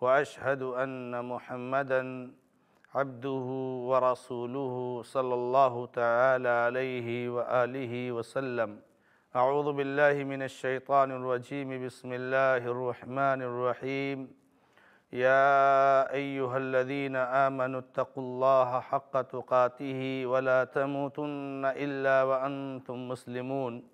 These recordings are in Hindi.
واشهد ان محمدا عبده ورسوله صلى الله تعالى عليه واله وسلم اعوذ بالله من الشيطان الرجيم بسم الله الرحمن الرحيم يا ايها الذين امنوا اتقوا الله حق تقاته ولا تموتن الا وانتم مسلمون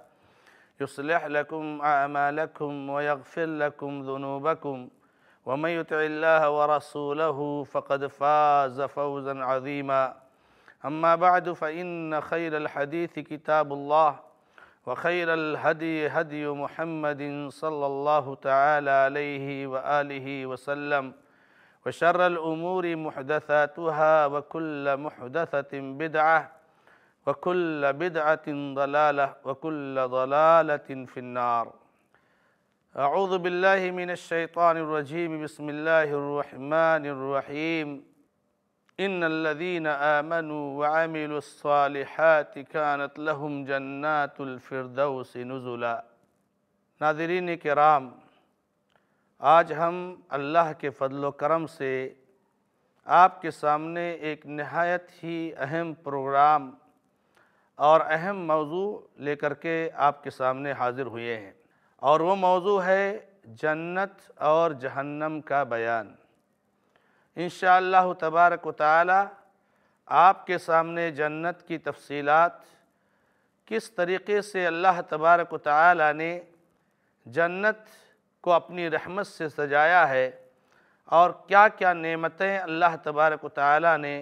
يصلح لكم أعمالكم ويغفر لكم ذنوبكم ومن يطع الله ورسوله فقد فاز فوزا عظيما أما بعد فإن خير الحديث كتاب الله وخير الهدي هدي محمد صلى الله تعالى عليه وآله وسلم وشر الأمور محدثاتها وكل محدثة بدعة وكل بدعة ضلالة وكل ضلالة في النار أعوذ بالله من الشيطان الرجيم بسم الله الرحمن الرحيم إن الذين آمنوا وعملوا الصالحات كانت لهم جنات الفردوس نزلا آج कराम आज کے فضل و کرم سے آپ کے سامنے ایک نہایت ہی اہم پروگرام और अहम मौजू ले के आपके सामने हाज़िर हुए हैं और वो मौजू है जन्नत और जहन्नम का बयान इन तबारक ताली आपके सामने जन्नत की तफसीलात किस तरीके से अल्लाह तबारक तन्नत ने जन्नत को अपनी रहमत से सजाया है और क्या क्या नेमतें अल्लाह तबारक ताली ने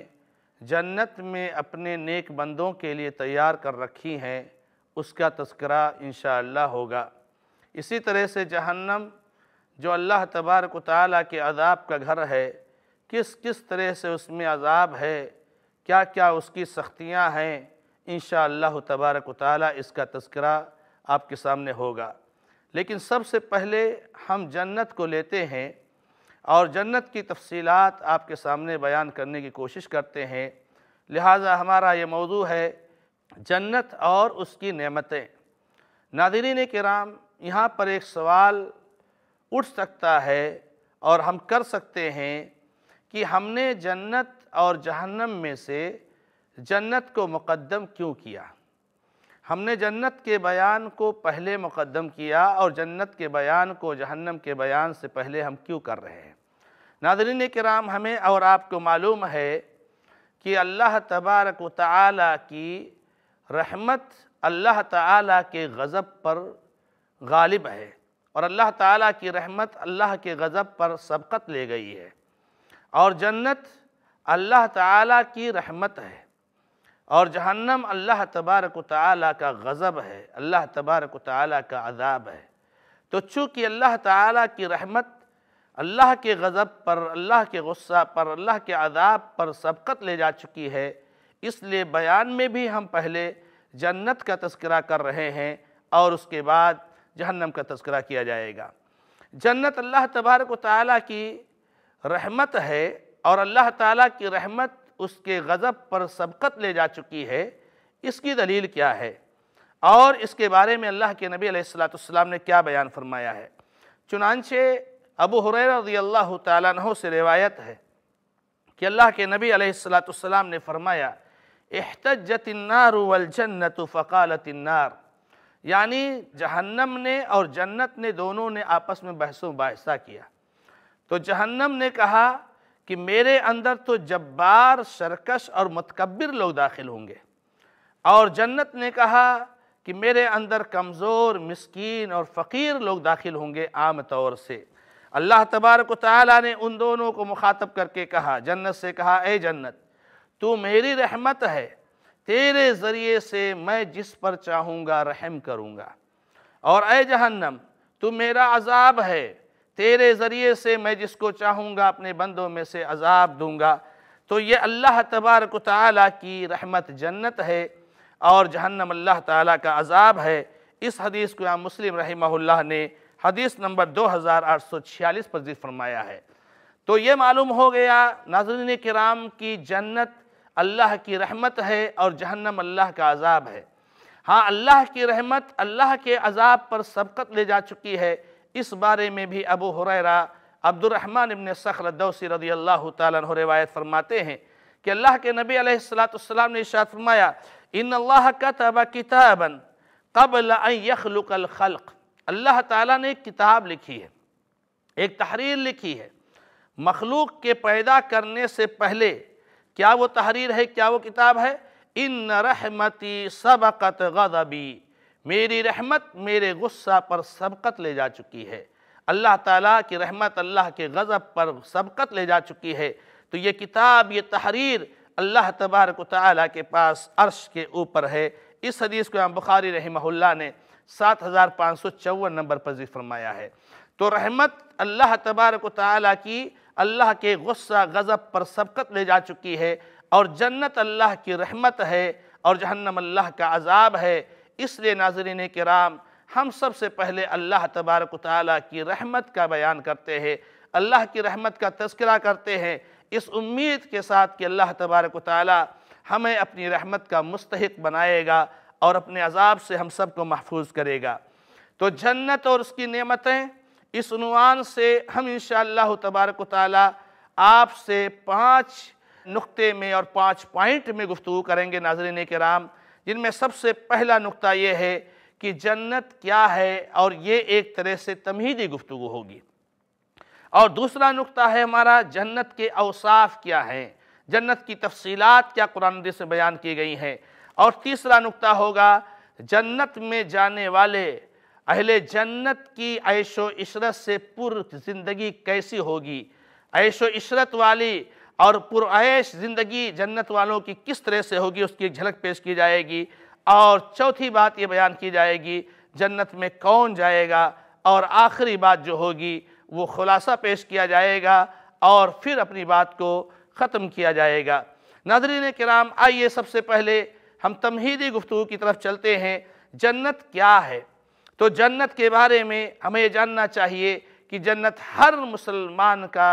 जन्नत में अपने नेक बंदों के लिए तैयार कर रखी हैं उसका तस्करा इन होगा इसी तरह से जहन्नम जो अल्लाह तबारक ताली के अजाब का घर है किस किस तरह से उसमें अजाब है क्या क्या उसकी सख्तियाँ हैं इन तबारक ताली इसका तस्करा आपके सामने होगा लेकिन सबसे पहले हम जन्नत को लेते हैं और जन्नत की तफसी आपके सामने बयान करने की कोशिश करते हैं लिहाजा हमारा ये मौजू है जन्नत और उसकी नमतें नादरीन कराम यहाँ पर एक सवाल उठ सकता है और हम कर सकते हैं कि हमने जन्नत और जहन्नम में से जन्नत को मुकदम क्यों किया हमने जन्नत के बयान को पहले मुकदम किया और जन्नत के बयान को जहन्नम के बयान से पहले हम क्यों कर रहे हैं नादरीन कराम हमें और आपको मालूम है कि अल्लाह तबारक ताली की रहमत अल्लाह ताली के गज़ब पर गालिब है और अल्लाह ताला की रहमत अल्लाह के गज़ब पर सबकत ले गई है और जन्नत अल्लाह ताला की रहमत है और जहन्नम अल्लाह तबारक ताली का गज़ब है अल्लाह तबारक ताली का अदाब है तो चूँकि अल्लाह ताला की रहमत अल्लाह के गज़ब पर अल्लाह के गुस्सा पर अल्लाह के अदाब पर सबकत ले जा चुकी है इसलिए बयान में भी हम पहले जन्नत का तस्करा कर रहे हैं और उसके बाद जहन्नम का तस्करा किया जाएगा जन्नत अल्लाह तबारक ताली की रहमत है और अल्लाह ताला की रहमत उसके गज़ब पर सबकत ले जा चुकी है इसकी दलील क्या है और इसके बारे में अल्लाह के नबी सलाम ने क्या बयान फरमाया है चुनानचे अबू रजी अल्लाह तु से रिवायत है कि अल्लाह के नबी अलैहिस्सलाम ने फरमाया एहतजतनारजन्नत फ़कालतनार यानी जहन्नम ने और जन्नत ने दोनों ने आपस में बहसों बाहसा किया तो जहन्नम ने कहा कि मेरे अंदर तो जब्बार सरकश और मतकबर लोग दाखिल होंगे और जन्नत ने कहा कि मेरे अंदर कमज़ोर मस्किन और फ़कीर लोग दाखिल होंगे आम तौर से अल्लाह तबारक ताली ने उन दोनों को मुखातब करके कहा जन्नत से कहा ए जन्नत तू मेरी रहमत है तेरे ज़रिए से मैं जिस पर चाहूँगा रहम करूँगा और ए जहन्नम तू मेरा अजाब है तेरे ज़रिए से मैं जिसको चाहूँगा अपने बंदों में से अजाब दूँगा तो ये अल्लाह तबारक ताली की रहमत जन्नत है और जहन्नम अल्लाह ताली का अजाब है इस हदीस को यहाँ मुस्लिम रही ने हदीस नंबर दो हज़ार आठ सौ छियालीस पर जिक्र फरमाया है तो ये मालूम हो गया नाजरीन कराम की जन्नत अल्लाह की रहमत है और जहन्नम अल्लाह का अजाब है हाँ अल्लाह की रहमत अल्लाह के अजाब पर सबकत ले जा चुकी है इस बारे में भी अबू हुररा अब्दुलरहमान इबन सखरदौसी रदी अल्लाह तु फरमाते हैं कि अल्लाह के नबी अलैहिस्सलाम ने इशाद फरमाया इन अल्लाह का तबा किताबन कबल यखलुकल खल्क़ अल्लाह ताला ने एक किताब लिखी है एक तहरीर लिखी है मखलूक के पैदा करने से पहले क्या वो तहरीर है क्या वो किताब है इन रहमती सबकत गदबी मेरी रहमत मेरे गुस्सा पर सबकत ले जा चुकी है अल्लाह ताला की रहमत अल्लाह के गज़ब पर सबकत ले जा चुकी है तो ये किताब ये तहरीर अल्लाह तबारक ताली के पास अर्श के ऊपर है इस हदीस को इमाम बुखारी रही ने सात हज़ार पाँच सौ चौवन नंबर पर फरमाया है तो रहमत अल्लाह तबारक ताली की अल्लाह के गुस्सा गज़ब पर सबकत ले जा चुकी है और जन्नत अल्लाह की रहमत है और जहन्नम अल्लाह का अजाब है इसलिए नाजरीन कराम हम सबसे पहले अल्लाह तबारक ताली की रहमत का बयान करते हैं अल्लाह की रहमत का तस्करा करते हैं इस उम्मीद के साथ कि अल्लाह तबारक ताली हमें अपनी रहमत का मुस्तक बनाएगा और अपने अजाब से हम सब को महफूज करेगा तो जन्नत और उसकी नेमतें इस नुआन से हम इन तबारक ताली आपसे पाँच नुक्ते में और पाँच पॉइंट में गुफ्तु करेंगे नाजरन कराम जिनमें सबसे पहला नुक़ा ये है कि जन्नत क्या है और ये एक तरह से तमहीदी गुफ्तु होगी और दूसरा नुक़ा है हमारा जन्नत के अवसाफ क्या हैं जन्नत की तफसीलात क्या कुरानदी से बयान की गई हैं और तीसरा नुक्ता होगा जन्नत में जाने वाले अहले जन्नत की ऐशो इशरत से पुर ज़िंदगी कैसी होगी ऐशो इशरत वाली और पुरैश ज़िंदगी जन्नत वालों की किस तरह से होगी उसकी एक झलक पेश की जाएगी और चौथी बात ये बयान की जाएगी जन्नत में कौन जाएगा और आखिरी बात जो होगी वो खुलासा पेश किया जाएगा और फिर अपनी बात को ख़त्म किया जाएगा नादरीन कराम आइए सबसे पहले हम तमहीदी गुफ्तु की तरफ चलते हैं जन्नत क्या है तो जन्नत के बारे में हमें जानना चाहिए कि जन्नत हर मुसलमान का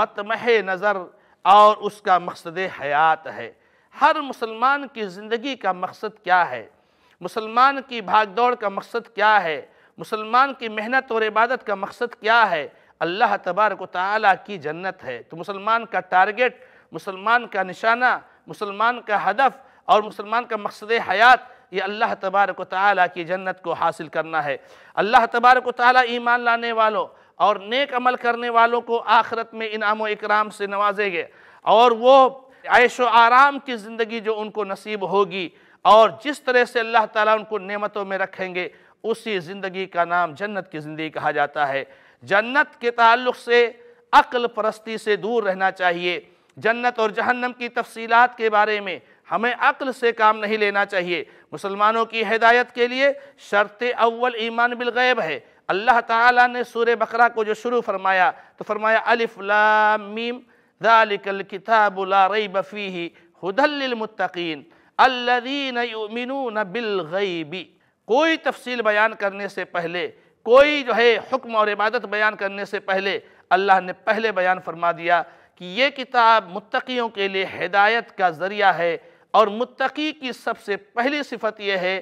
मतमह नज़र और उसका मकसद हयात है हर मुसलमान की ज़िंदगी का मकसद क्या है मुसलमान की भागदौड़ का मकसद क्या है मुसलमान की मेहनत और इबादत का मकसद क्या है अल्लाह तबारक ताली की जन्नत है तो मुसलमान का टारगेट मुसलमान का निशाना मुसलमान का हदफ और मुसलमान का मकसद हयात ये अल्लाह तबारक ताली की जन्नत को हासिल करना है अल्लाह तबारक ताली ईमान लाने वालों और नेक अमल करने वालों को आखरत में इनाम इकराम से नवाजेंगे और वो ऐश आराम की ज़िंदगी जो उनको नसीब होगी और जिस तरह से अल्लाह ताला उनको नेमतों में रखेंगे उसी ज़िंदगी का नाम जन्नत की ज़िंदगी कहा जाता है जन्नत के ताल्लुक से अक्ल परस्ती से दूर रहना चाहिए जन्नत और जहन्नम की तफसीलात के बारे में हमें अक्ल से काम नहीं लेना चाहिए मुसलमानों की हिदायत के लिए शर्त अव्वल ईमान बिलगैब है अल्लाह ताला ने सूर बकरा को जो शुरू फरमाया तो फरमाया अलिफ लामीम दालिकल किताबुला रई बफ़ी ही अल्लदीन बिल बिलगैबी कोई तफसील बयान करने से पहले कोई जो है हुक्म और इबादत बयान करने से पहले अल्लाह ने पहले बयान फरमा दिया कि ये किताब मुत्तकियों के लिए हिदायत का ज़रिया है और मुत्तकी की सबसे पहली सिफत यह है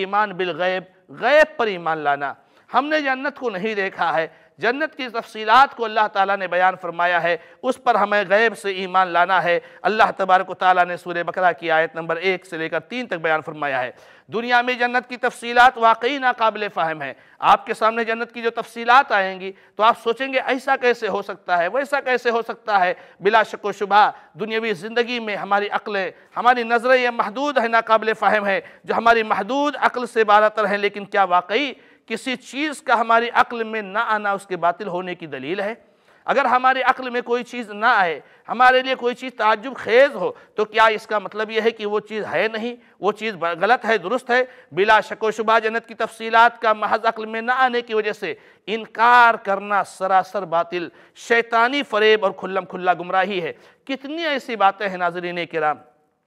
ईमान बिल गैब गैब पर ईमान लाना हमने जन्नत को नहीं देखा है जन्नत की तफसीलात को अल्लाह ताला ने बयान फरमाया है उस पर हमें गैब से ईमान लाना है अल्लाह तबारक ताली ने सूर बकरा की आयत नंबर एक से लेकर तीन तक बयान फरमाया है दुनिया में जन्नत की तफसीलात वाकई नाकबिल फ़ाहम है आपके सामने जन्नत की जो तफसीलात आएंगी तो आप सोचेंगे ऐसा कैसे हो सकता है वैसा कैसे हो सकता है बिला शको शुबा दुनियावी ज़िंदगी में हमारी अक्लें हमारी नज़रें यह महदूद है नाकबिल फ़ाहम है जो हमारी महदूद अक्ल से बारातर हैं लेकिन क्या वाकई किसी चीज़ का हमारी अक्ल में ना आना उसके बातिल होने की दलील है अगर हमारे अक्ल में कोई चीज़ ना आए हमारे लिए कोई चीज़ ताजुब खेज हो तो क्या इसका मतलब यह है कि वो चीज़ है नहीं वो चीज़ गलत है दुरुस्त है बिला शको शुबा जन्नत की तफसीलात का महज अक्ल में ना आने की वजह से इनकार करना सरासर बातिल शैतानी फरेब और खुल्लम खुल्ला गुमराही है कितनी ऐसी बातें हैं नाजरीन कराम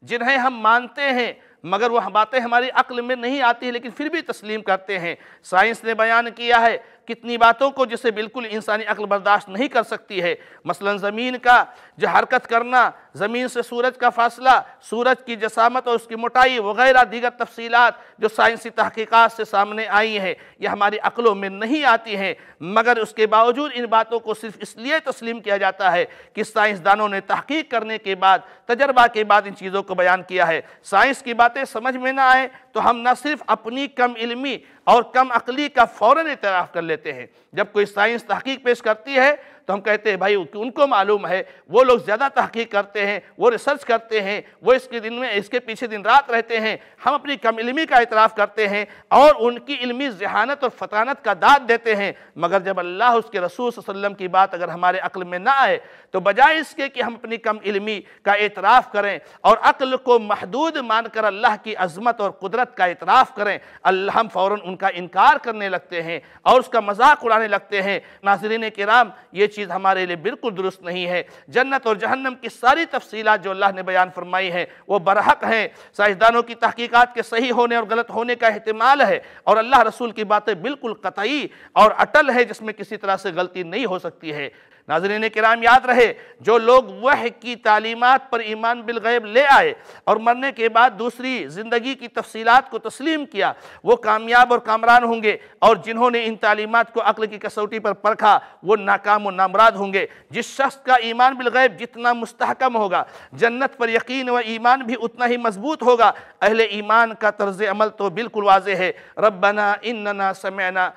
जिन्हें हम मानते हैं मगर वह बातें हमारी अक्ल में नहीं आती लेकिन फिर भी तस्लीम करते हैं साइंस ने बयान किया है कितनी बातों को जिसे बिल्कुल इंसानी अक्ल बर्दाश्त नहीं कर सकती है मसलन ज़मीन का जो हरकत करना ज़मीन से सूरज का फासला सूरज की जसामत और उसकी मोटाई वगैरह दीगर तफसीलात जो साइंसी तहकीक़ात से सामने आई हैं यह हमारी अक्लों में नहीं आती हैं मगर उसके बावजूद इन बातों को सिर्फ इसलिए तस्लीम किया जाता है कि साइंसदानों ने तहकीक करने के बाद तजर्बा के बाद इन चीज़ों को बयान किया है साइंस की बातें समझ में ना आए तो हम न सिर्फ अपनी कम इलमी और कम अकली का फ़ौर इतराफ़ कर लेते हैं जब कोई साइंस तहकीक पेश करती है तो हम कहते हैं भाई उनको मालूम है वो लोग ज़्यादा तहकीक करते हैं वो रिसर्च करते हैं वो इसके दिन में इसके पीछे दिन रात रहते हैं हम अपनी कम इलमी का इतराफ़ करते हैं और उनकी इलमी जहानत और फतानत का दाद देते हैं मगर जब अल्लाह उसके रसूल वसलम की बात अगर हमारे अक्ल में ना आए तो बजाय इसके कि हम अपनी कम इलमी का एतराफ़ करें और अक्ल को महदूद मानकर अल्लाह की अजमत और कुदरत का एतराफ़ करें अल्लाह हम फ़ौर उनका इनकार करने लगते हैं और उसका मजाक उड़ाने लगते हैं नाजरीन कराम ये चीज़ हमारे लिए बिल्कुल दुरुस्त नहीं है जन्नत और जहन्नम की सारी तफसी जो अल्लाह ने बयान फरमाई है वो बरहक है साइंसदानों की तहकीकत के सही होने और गलत होने का अहतमाल है और अल्लाह रसूल की बातें बिल्कुल कतई और अटल है जिसमें किसी तरह से गलती नहीं हो सकती है नाजरीन कराम याद रहे जो लोग वह की तालीमत पर ईमान बिलगैब ले आए और मरने के बाद दूसरी ज़िंदगी की तफसीत को तस्लीम किया वो कामयाब और कामरान होंगे और जिन्होंने इन तालीमत को अक्ल की कसौटी पर परखा वो नाकाम व नामराद होंगे जिस शख्स का ईमान बिलगैब जितना मुस्तकम होगा जन्नत पर यकीन व ईमान भी उतना ही मजबूत होगा अहल ईमान का तर्ज अमल तो बिल्कुल वाज है रबना इन नना समैना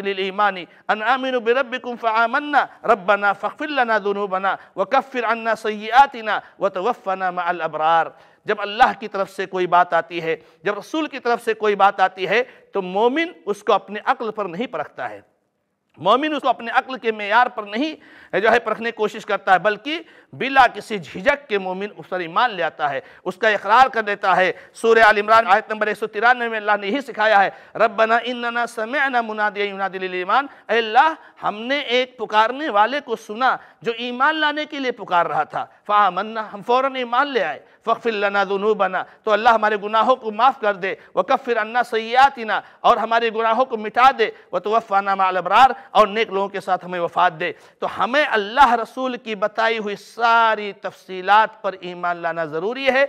दिल ईमानी आमिन बरबिकुम फ़ामन्ना रब्बना फ़िल्लना जुनूबना वकफ़िर अन्ना सयातना व तवफ़ना मल अबरार जब अल्लाह की तरफ से कोई बात आती है जब रसूल की तरफ से कोई बात आती है तो मोमिन उसको अपने अक्ल पर नहीं परखता है मोमिन उसको अपने अक्ल के मैार पर नहीं जो है परखने की कोशिश करता है बल्कि बिला किसी झिझक के मोमिन उस पर ईमान ले आता है उसका इकरार कर देता है सूर्य आल इमरान आयत नंबर एक सौ तिरानवे में अल्लाह ने यही सिखाया है रबना इन्ना मुनादिया मुनादिलमान अल्लाह हमने एक पुकारने वाले को सुना जो ईमान लाने के लिए पुकार रहा था फ़ा मन्ना हम फ़ौर ईमान ले आए फ़िल्लना जुनू बना तो अल्लाह हमारे गुनाहों को माफ़ कर दे वकफ़िर अन्ना सयातना और हमारे गुनाहों को मिटा दे व तो वफ़ाना मालबरार और नेक लोगों के साथ हमें वफात दे तो हमें अल्लाह रसूल की बताई हुई सारी तफसीलात पर ईमान लाना ज़रूरी है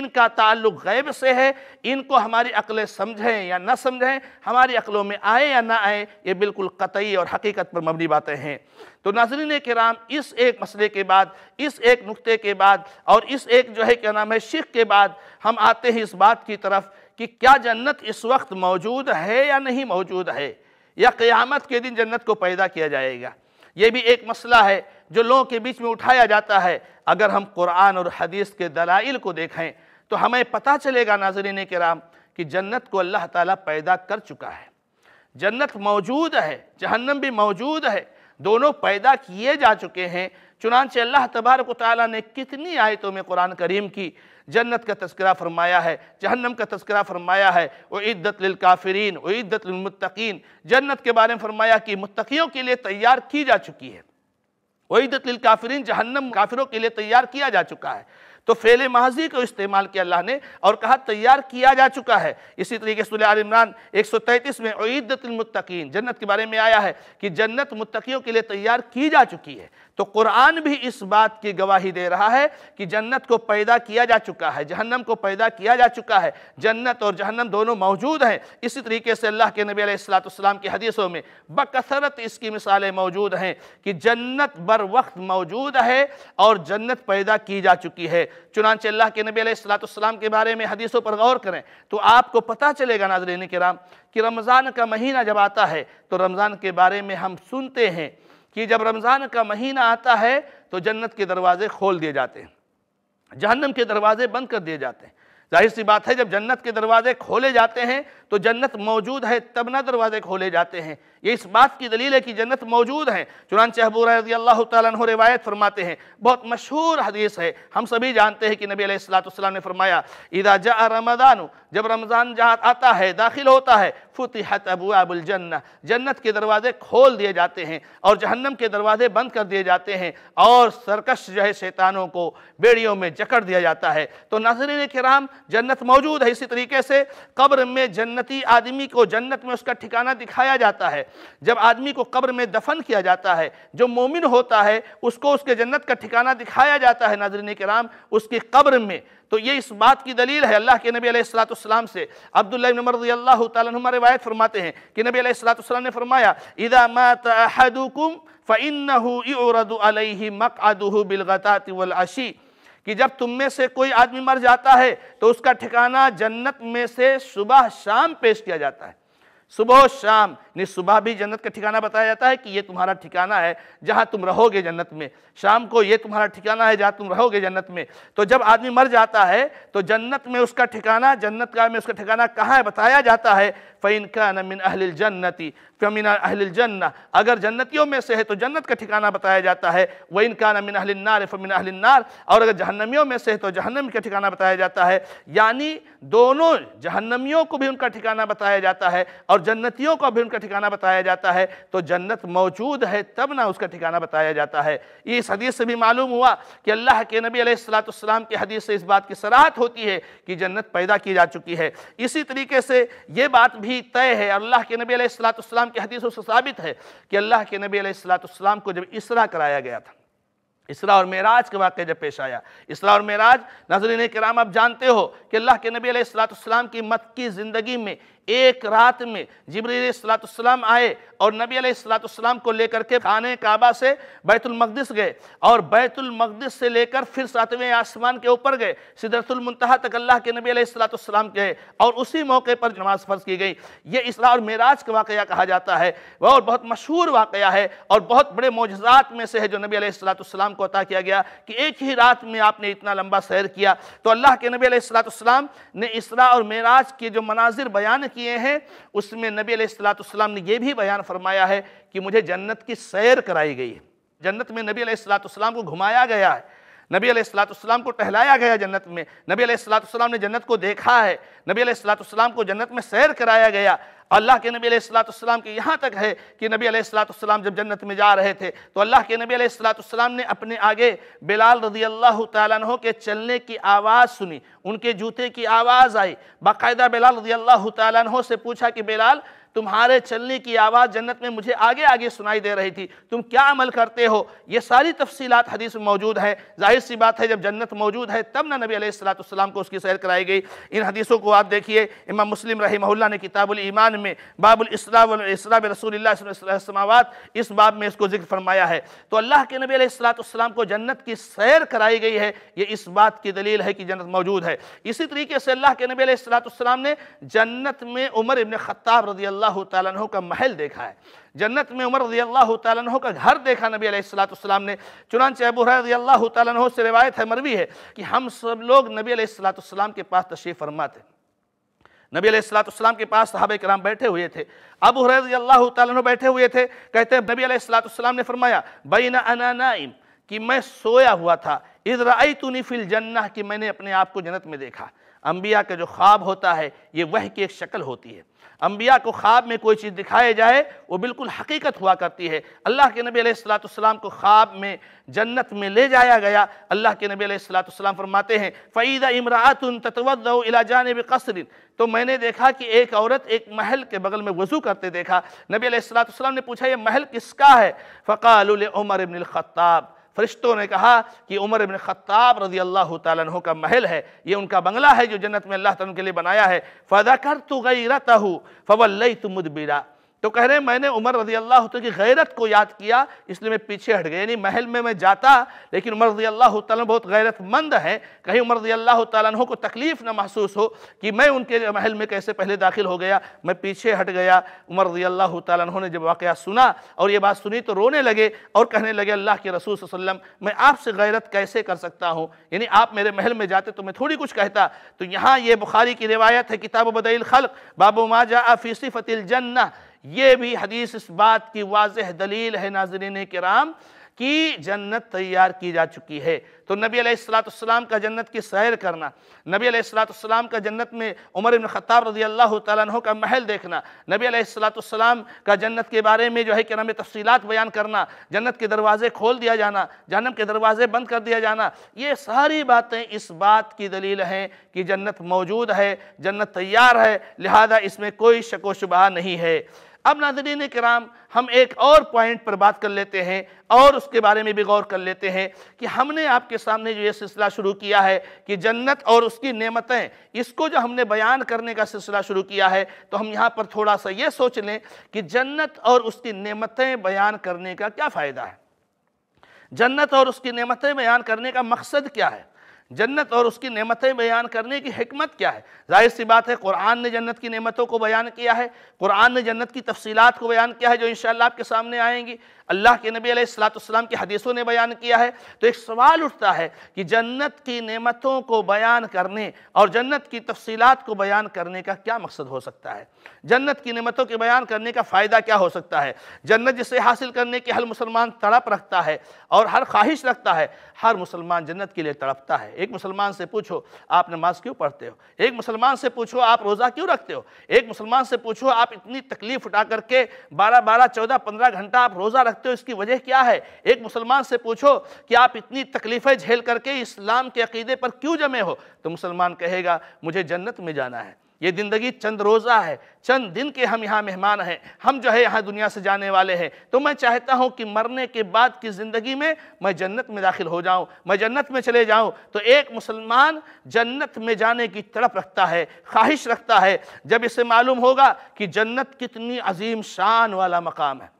इनका ताल्लुक गैब से है इनको हमारी अकलें समझें या ना समझें हमारी अकलों में आए या ना आए ये बिल्कुल कतई और हकीकत पर मबनी बातें हैं तो नाजरीन कराम इस एक मसले के बाद इस एक नुक्ते के बाद और इस एक जो है क्या नाम है शिख के बाद हम आते हैं इस बात की तरफ कि क्या जन्नत इस वक्त मौजूद है या नहीं मौजूद है या क़यामत के दिन जन्नत को पैदा किया जाएगा ये भी एक मसला है जो लोगों के बीच में उठाया जाता है अगर हम कुरान और हदीस के दलाइल को देखें तो हमें पता चलेगा नाजरीन कराम कि जन्नत को अल्लाह ताला पैदा कर चुका है जन्नत मौजूद है जहन्नम भी मौजूद है दोनों पैदा किए जा चुके हैं चुनानचे अल्लाह तबारक ताली ने कितनी आयतों में कुरान करीम की जन्नत का तस्करा फरमाया है जहन्नम का तस्करा फरमाया है वो काफरीन उद्दत मुतकीन जन्नत के बारे में फरमाया कि मुतकीयों के लिए तैयार की जा चुकी है वहीदत काफरीन जहन्नम काफिरों के लिए तैयार किया जा चुका है तो फेले महजी को इस्तेमाल किया अल्लाह ने और कहा तैयार किया जा चुका है इसी तरीके से आल इमरान एक सौ तैंतीस में ईदतमतकीन जन्नत के बारे में आया है कि जन्नत मुतकीयों के लिए तैयार की जा चुकी है तो कुरान भी इस बात की गवाही दे रहा है कि जन्नत को पैदा किया जा चुका है जहन्नम को पैदा किया जा चुका है जन्नत और जहन्नम दोनों मौजूद हैं इसी तरीके से अल्लाह के नबी अलैहिस्सलाम के हदीसों में बकसरत इसकी मिसालें मौजूद हैं कि जन्नत बर वक्त मौजूद है और जन्नत पैदा की जा चुकी है चुनानचे अल्लाह के नबी सलाम के बारे में हदीसों पर गौर करें तो आपको पता चलेगा नाजरीन कराम कि रमज़ान का महीना जब आता है तो रमज़ान के बारे में हम सुनते हैं कि जब रमज़ान का महीना आता है तो जन्नत के दरवाज़े खोल दिए जाते हैं जहन्नम के दरवाज़े बंद कर दिए जाते हैं जाहिर सी बात है जब जन्नत के दरवाज़े खोले जाते हैं तो जन्नत मौजूद है तब ना दरवाजे खोले जाते हैं ये इस बात की दलील है कि जन्नत मौजूद है चुनान चहबूर रजी अल्लाह तु रिवायत फरमाते हैं बहुत मशहूर हदीस है हम सभी जानते हैं कि नबी अलैहिस्सलाम ने फरमाया जा रमदान जब रमज़ान जहाँ आता है दाखिल होता है फुतिहत अबू अबुल जन्ना जन्नत के दरवाजे खोल दिए जाते हैं और जहन्नम के दरवाजे बंद कर दिए जाते हैं और सरकश जो है शैतानों को बेड़ियों में जकड़ दिया जाता है तो नाजरन कराम जन्नत मौजूद है इसी तरीके से कब्र में जन्नत जन्नती आदमी को जन्नत में उसका ठिकाना दिखाया जाता है जब आदमी को कब्र में दफन किया जाता है जो मोमिन होता है उसको उसके जन्नत का ठिकाना दिखाया जाता है नाजरन कराम उसकी कब्र में तो ये इस बात की दलील है अल्लाह के नबी सलाम से अब्दुल्ला नमर अल्लाह तुमा रिवायत फरमाते हैं कि नबी सलाम ने फरमाया इदा मतुकुम फ़िन बिलगता वल अशी कि जब तुम में से कोई आदमी मर जाता है तो उसका ठिकाना जन्नत में से सुबह शाम पेश किया जाता है सुबह शाम नहीं सुबह भी जन्नत का ठिकाना बताया जाता है कि ये तुम्हारा ठिकाना है जहाँ तुम रहोगे जन्नत में शाम को ये तुम्हारा ठिकाना है जहाँ तुम रहोगे जन्नत में तो जब आदमी मर जाता है तो जन्नत में उसका ठिकाना जन्नत का में उसका ठिकाना कहाँ है बताया जाता है फ़ैन का नमिन अहल जन्नति अहल अहलजन्ना अगर जन्नतियों में से है तो जन्नत का ठिकाना बताया जाता है व इनका नमिन अहलनार फमिन अहलनार और अगर जहन्नमियों में से है तो जहन्नम का ठिकाना बताया जाता है यानी दोनों जहन्नमियों को भी उनका ठिकाना बताया जाता है और जन्नतियों का भी उनका ठिकाना बताया जाता है तो जन्नत मौजूद है तब ना उसका ठिकाना बताया जाता है ये इस हदीस से भी मालूम हुआ कि अल्लाह के नबी अलैहिस्सलाम की हदीस से इस बात की सराहत होती है कि जन्नत पैदा की जा चुकी है इसी तरीके से ये बात भी तय है अल्लाह के नबी अलैहिस्सलाम की हदीसों से साबित है कि अल्लाह के नबी अलैहिस्सलाम को जब इसरा कराया गया था इसरा और मेराज के वाक़े जब पेश आया इसरा और मेराज नाजरीन कराम आप जानते हो कि अल्लाह के नबी अलैहिस्सलाम की मत की ज़िंदगी में एक रात में जबरी आए और नबी अलैहिस्सलाम को लेकर के खाने काबा से बैतुलमकदस गए और बैतुलमकदस से लेकर फिर सातवें आसमान के ऊपर गए सिदरतुलमतहा तक अल्लाह के नबी अलैहिस्सलाम गए और उसी मौके पर नमाज फ़र्ज की गई ये इसरा और मेराज का वाक़ कहा जाता है वह और बहुत मशहूर वाक़ है और बहुत बड़े मोजात में से है जो नबी अलैहिस्सलाम को अता किया गया कि एक ही रात में आपने इतना लंबा सैर किया तो अल्लाह के नबी अलैहिस्सलाम ने इसरा और मेराज के जो मनाजिर बयान किया किए हैं उसमें नबी अलैहिस्सलाम ने यह भी बयान फरमाया है कि मुझे जन्नत की सैर कराई गई है जन्नत में नबी अलैहिस्सलाम को घुमाया गया है नबी अलैहिस्सलाम को टहलाया गया जन्नत में नबी सलाम ने जन्नत को देखा है नबी अलैहिस्सलाम को जन्नत में सैर कराया गया अल्लाह के नबी अलैहिस्सलाम के यहाँ तक है कि नबी अलैहिस्सलाम जब जन्नत में जा रहे थे तो अल्लाह के नबी सलाम ने अपने आगे बिलाल रजी अल्लाह तह के चलने की आवाज़ सुनी उनके जूते की आवाज़ आई बाकायदा बिलाल रजी अल्लाह तह से पूछा कि बिलाल तुम्हारे चलने की आवाज़ जन्नत में मुझे आगे आगे सुनाई दे रही थी तुम क्या अमल करते हो ये सारी तफसीलात हदीस में मौजूद है जाहिर सी बात है जब जन्नत मौजूद है तब ना नबी अलैहिस्सलाम को उसकी सैर कराई गई इन हदीसों को आप देखिए इमाम मुस्लिम रही ने किताबुल ईमान में बाबुल इसलाब रसूलवात इस बाब में इसको जिक्र फरमाया है तो अल्लाह के नबी अलैहिस्सलाम को जन्नत की सैर कराई गई है ये इस बात की दलील है कि जन्नत मौजूद है इसी तरीके से अल्लाह के नबी अलैहिस्सलाम ने जन्नत में उमर इबन ख़त्ताब रजी रजील्ला तु का महल देखा है जन्नत में उमर रज़ी तु का घर देखा नबी अलैहिस्सलाम ने चुनानचे अबू रज़ी तु से रिवायत है मरवी है कि हम सब लोग नबी अलैहिस्सलाम के पास तशरीफ़ फरमाते नबी अलैहिस्सलाम के पास साहब कराम बैठे हुए थे अब रज़ी तु बैठे हुए थे कहते हैं नबी अलैहिस्सलाम ने फरमाया बैन अना नाइम कि मैं सोया हुआ था इज़राई तुनी फिल जन्ना कि मैंने अपने आप को जन्नत में देखा अम्बिया का जो ख्वाब होता है ये वह की एक शक्ल होती है अम्बिया को ख्वाब में कोई चीज़ दिखाई जाए वो बिल्कुल हकीकत हुआ करती है अल्लाह के नबी सलाम को ख्वाब में जन्नत में ले जाया गया अल्लाह के नबी सलाम फरमाते हैं फ़ैदा इमरात ततवदा जानब कसरिन तो मैंने देखा कि एक औरत एक महल के बगल में वजू करते देखा नबी सलाम ने पूछा ये महल किसका है फ़काल उमर इबन ख़त्ताब फरिश्तों ने कहा कि उमर इबन ख़त्ताब रजी अल्लाह तु का महल है ये उनका बंगला है जो जन्नत में अल्लाह तन के लिए बनाया है फ़दा कर तो गई रता हूँ फवल्लई तुम मुदबिरा तो कह रहे हैं मैंने उमर रजी अल्लाह की गैरत को याद किया इसलिए मैं पीछे हट गया यानी महल में मैं जाता लेकिन उमर रजी अल्लाह बहुत गैरतमंद है कहीं उमर रजी अल्लाह तु को तकलीफ़ ना महसूस हो कि मैं उनके महल में कैसे पहले दाखिल हो गया मैं पीछे हट गया उमर रजी अल्लाह तु ने जब वाक़ सुना और ये बात सुनी तो रोने लगे और कहने लगे अल्लाह के रसूल वसलम मैं आपसे गैरत कैसे कर सकता हूँ यानी आप मेरे महल में जाते तो मैं थोड़ी कुछ कहता तो यहाँ ये बुखारी की रिवायत है किताब बदल खल बाबू माजा आफीसी फ़तिल जन्ना ये भी हदीस इस बात की वाज दलील है नाजरीन कराम कि जन्नत तैयार की जा चुकी है तो नबी अलैहिस्सलाम का जन्नत की सैर करना नबी सलाम का जन्नत में उमर इब्न ख़त्ताब रजी अल्लाह तह का महल देखना नबी अलैहिस्सलाम का जन्नत के बारे में जो है क्या नाम तफसीत बयान करना जन्नत के दरवाज़े खोल दिया जाना जहनम के दरवाज़े बंद कर दिया जाना ये सारी बातें इस बात की दलील हैं कि जन्नत मौजूद है जन्नत तैयार है लिहाजा इसमें कोई शको शुबा नहीं है अब नाजरीन कराम हम एक और पॉइंट पर बात कर लेते हैं और उसके बारे में भी गौर कर लेते हैं कि हमने आपके सामने जो ये सिलसिला शुरू किया है कि जन्नत और उसकी नेमतें इसको जो हमने बयान करने का सिलसिला शुरू किया है तो हम यहाँ पर थोड़ा सा ये सोच लें कि जन्नत और उसकी नेमतें बयान करने का क्या फ़ायदा है जन्नत और उसकी नेमतें बयान करने का मकसद क्या है जन्नत और उसकी नेमतें बयान करने की हमत क्या है जाहिर सी बात है कुरान ने जन्नत की नेमतों को बयान किया है कुरान ने जन्नत की तफसीत को बयान किया है जो इन आपके सामने आएंगी अल्लाह के नबी सलाम की हदीसों ने बयान किया है तो एक सवाल उठता है कि जन्नत की नेमतों को बयान करने और जन्नत की तफसीलात को बयान करने का क्या मकसद हो सकता है जन्नत की नेमतों के बयान करने का फ़ायदा क्या हो सकता है जन्नत जिसे हासिल करने के हर मुसलमान तड़प रखता है और हर ख्वाहिश रखता है हर मुसलमान जन्नत के लिए तड़पता है एक मुसलमान से पूछो आप नमाज क्यों पढ़ते हो एक मुसलमान से पूछो आप रोज़ा क्यों रखते हो एक मुसलमान से पूछो आप इतनी तकलीफ उठा करके बारह बारह चौदह पंद्रह घंटा आप रोज़ा सकते हो इसकी वजह क्या है एक मुसलमान से पूछो कि आप इतनी तकलीफ़ें झेल करके इस्लाम के अकीदे पर क्यों जमे हो तो मुसलमान कहेगा मुझे जन्नत में जाना है ये ज़िंदगी चंद रोज़ा है चंद दिन के हम यहाँ मेहमान हैं हम जो है यहाँ दुनिया से जाने वाले हैं तो मैं चाहता हूँ कि मरने के बाद की ज़िंदगी में मैं जन्नत में दाखिल हो जाऊँ मैं जन्नत में चले जाऊँ तो एक मुसलमान जन्नत में जाने की तड़प रखता है ख्वाहिश रखता है जब इसे मालूम होगा कि जन्नत कितनी अजीम शान वाला मकाम है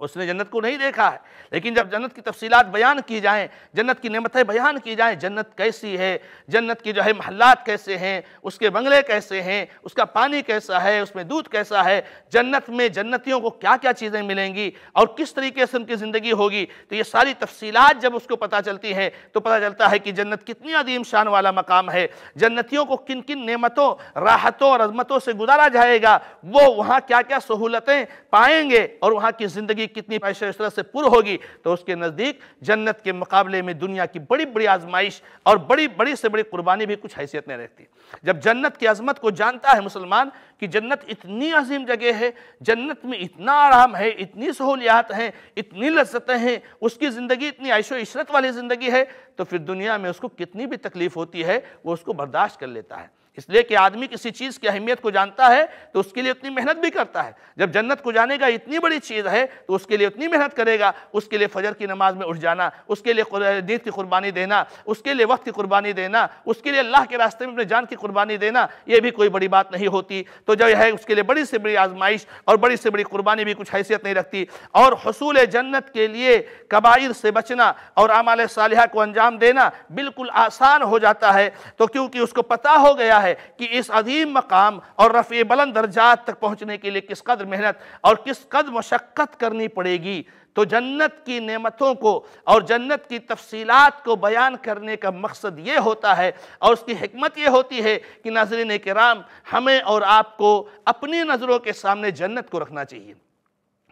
उसने जन्नत को नहीं देखा है लेकिन जब जन्नत की तफसीलात बयान की जाएँ जन्नत की नमतें बयान की जाएँ जन्नत कैसी है जन्नत के जो है महल्लात कैसे हैं उसके बंगले कैसे हैं उसका पानी कैसा है उसमें दूध कैसा है जन्नत में जन्नतियों को क्या क्या चीज़ें मिलेंगी और किस तरीके से उनकी ज़िंदगी होगी तो ये सारी तफसीलात जब उसको पता चलती हैं तो पता चलता है कि जन्नत कितनी अदीम शान वाला मकाम है जन्नतियों को किन किन नेमतों राहतों और अजमतों से गुजारा जाएगा वो वहाँ क्या क्या सहूलतें पाएंगे और वहाँ की ज़िंदगी कितनी आयशरत से पुर होगी तो उसके नज़दीक जन्नत के मुकाबले में दुनिया की बड़ी बड़ी आजमाइश और बड़ी बड़ी से बड़ी कुर्बानी भी कुछ हैसियत नहीं रहती जब जन्नत की अजमत को जानता है मुसलमान कि जन्नत इतनी अजीम जगह है जन्नत में इतना आराम है इतनी सहूलियात हैं इतनी लज्जतें हैं उसकी ज़िंदगी इतनी ऐशो इशरत वाली ज़िंदगी है तो फिर दुनिया में उसको कितनी भी तकलीफ़ होती है वो उसको बर्दाश्त कर लेता है इसलिए कि आदमी किसी चीज़ की अहमियत को जानता है तो उसके लिए उतनी मेहनत भी करता है जब जन्नत को जाने का इतनी बड़ी चीज़ है तो उसके लिए उतनी मेहनत करेगा उसके लिए फजर की नमाज में उठ जाना उसके लिए दीद की कुर्बानी देना उसके लिए वक्त की कुर्बानी देना उसके लिए अल्लाह के रास्ते में अपने जान की कुर्बानी देना यह भी कोई बड़ी बात नहीं होती तो जब है उसके लिए बड़ी से बड़ी आजमाइश और बड़ी से बड़ी कुर्बानी भी कुछ हैसियत नहीं रखती और हसूल जन्नत के लिए कबाइर से बचना और आमाल साल को अंजाम देना बिल्कुल आसान हो जाता है तो क्योंकि उसको पता हो गया है कि इस अजीम मकाम और रफ़ी बुलंद दर्जात तक पहुँचने के लिए किस कदर मेहनत और किस कदर मशक्क़त करनी पड़ेगी तो जन्नत की नेमतों को और जन्नत की तफसीलात को बयान करने का मकसद ये होता है और उसकी हमत यह होती है कि नाजरन कराम हमें और आपको अपनी नज़रों के सामने जन्नत को रखना चाहिए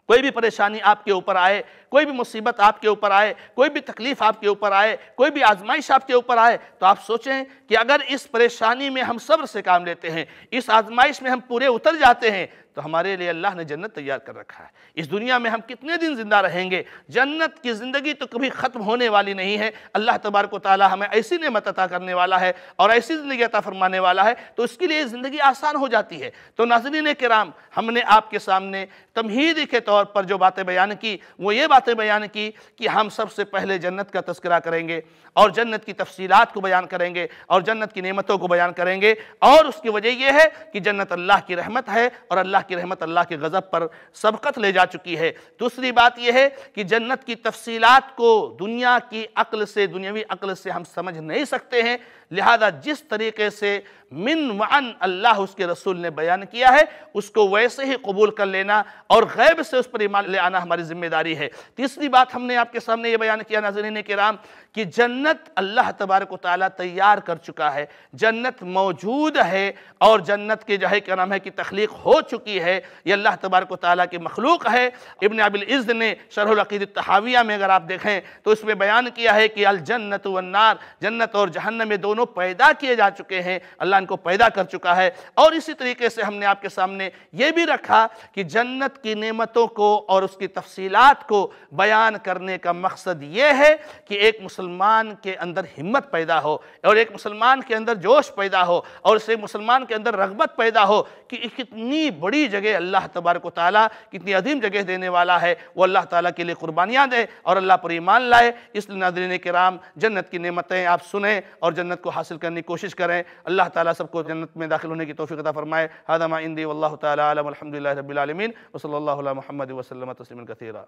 कोई भी परेशानी आपके ऊपर आए कोई भी मुसीबत आपके ऊपर आए कोई भी तकलीफ़ आपके ऊपर आए कोई भी आजमाइश आपके ऊपर आए तो आप सोचें कि अगर इस परेशानी में हम सब्र से काम लेते हैं इस आजमाइश में हम पूरे उतर जाते हैं तो हमारे लिए अल्लाह ने जन्नत तैयार कर रखा है इस दुनिया में हम कितने दिन ज़िंदा रहेंगे जन्नत की ज़िंदगी तो कभी ख़त्म होने वाली नहीं है अल्लाह तबारक ताली हमें ऐसी नमत अता करने वाला है और ऐसी ज़िंदगी अता फरमाने वाला है तो इसके लिए ज़िंदगी आसान हो जाती है तो नाजरीन कराम हमने आपके सामने तमहीद के तौर पर जो बातें बयान की वो ये बातें बयान की कि हम सबसे पहले जन्नत का तस्करा करेंगे और जन्नत की तफसीलात को बयान करेंगे और जन्नत की नेमतों को बयान करेंगे और उसकी वजह यह है कि जन्नत अल्लाह की रहमत है और अल्लाह की रहमत अल्लाह के गज़ब पर सबकत ले जा चुकी है दूसरी बात यह है कि जन्नत की तफसीलात को दुनिया की अक्ल से दुनियावी अक्ल से हम समझ नहीं सकते हैं लिहाजा जिस तरीके से मिन वन अल्लाह उसके रसूल ने बयान किया है उसको वैसे ही कबूल कर लेना और गैब से उस पर ईमान ले आना हमारी जिम्मेदारी है तीसरी बात हमने आपके सामने ये बयान किया नाजरीन कराम कि जन्नत अल्लाह तबारक ताली तैयार कर चुका है जन्नत मौजूद है और जन्नत के जो है क्या नाम है कि तख्लीक हो चुकी है ये अल्लाह तबारक ताली की मखलूक है इबन अबिलज़ ने शरहद तहाविया में अगर आप देखें तो इसमें बयान किया है कि अलजन्नत वन्नार जन्नत और जहन्न में दोनों पैदा किए जा चुके हैं अल्लाह इनको पैदा कर चुका है और इसी तरीके से हमने आपके सामने ये भी रखा कि जन्नत की नियमतों को और उसकी तफसीत को बयान करने का मकसद ये है कि एक मुसलमान के अंदर हिम्मत पैदा हो और एक मुसलमान के अंदर जोश पैदा हो और इसे मुसलमान के अंदर रगबत पैदा हो कि कितनी बड़ी जगह अल्लाह तबारक ताली कितनी अधीम जगह देने वाला है वो अल्लाह ताली के लिए कुर्बानियाँ दें और अल्लाह पर ईमान लाए इसलिए नादरीन कराम जन्नत की नमतें आप सुने और जन्नत को हासिल करने की कोशिश करें अल्लाह ताली सबको जन्नत में दाखिल होने की तोफ़ी अदा फरमाए हादमा इंदी अल्लाह तलम वसल महमद वसलम तस्लिम कथीरा